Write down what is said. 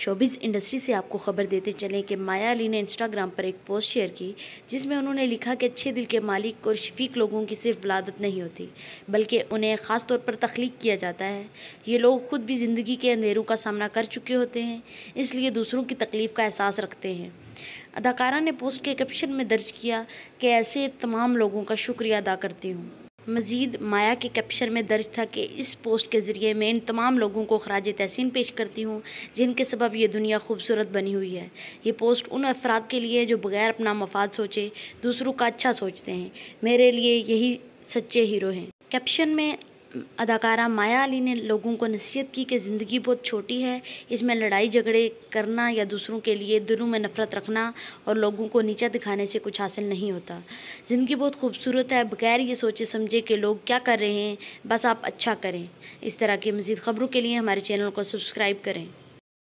showbiz industry से आपको ख़बर देते चलें कि माया अली ने इंस्टाग्राम पर एक पोस्ट शेयर की जिसमें उन्होंने लिखा कि अच्छे दिल के मालिक और शफीक लोगों की सिर्फ लादत नहीं होती बल्कि उन्हें ख़ास तौर पर तख्लीक किया जाता है ये लोग ख़ुद भी ज़िंदगी के अंधेरों का सामना कर चुके होते हैं इसलिए दूसरों की तकलीफ़ का एहसास रखते हैं अदाकारा ने पोस्ट के कैप्शन में दर्ज किया कि ऐसे तमाम लोगों का शुक्रिया अदा करती हूँ मज़ीद माया के कैप्शन में दर्ज था कि इस पोस्ट के ज़रिए मैं इन तमाम लोगों को खराज तहसीन पेश करती हूँ जिनके सबब यह दुनिया खूबसूरत बनी हुई है ये पोस्ट उन अफराद के लिए जो बग़ैर अपना मफाद सोचे दूसरों का अच्छा सोचते हैं मेरे लिए यही सच्चे हीरो हैं कैप्शन में अदाकारा माया अली ने लोगों को नसीहत की कि ज़िंदगी बहुत छोटी है इसमें लड़ाई झगड़े करना या दूसरों के लिए दिलों में नफ़रत रखना और लोगों को नीचा दिखाने से कुछ हासिल नहीं होता ज़िंदगी बहुत खूबसूरत है बगैर ये सोचे समझे कि लोग क्या कर रहे हैं बस आप अच्छा करें इस तरह की मज़ीद ख़बरों के लिए हमारे चैनल को सब्सक्राइब करें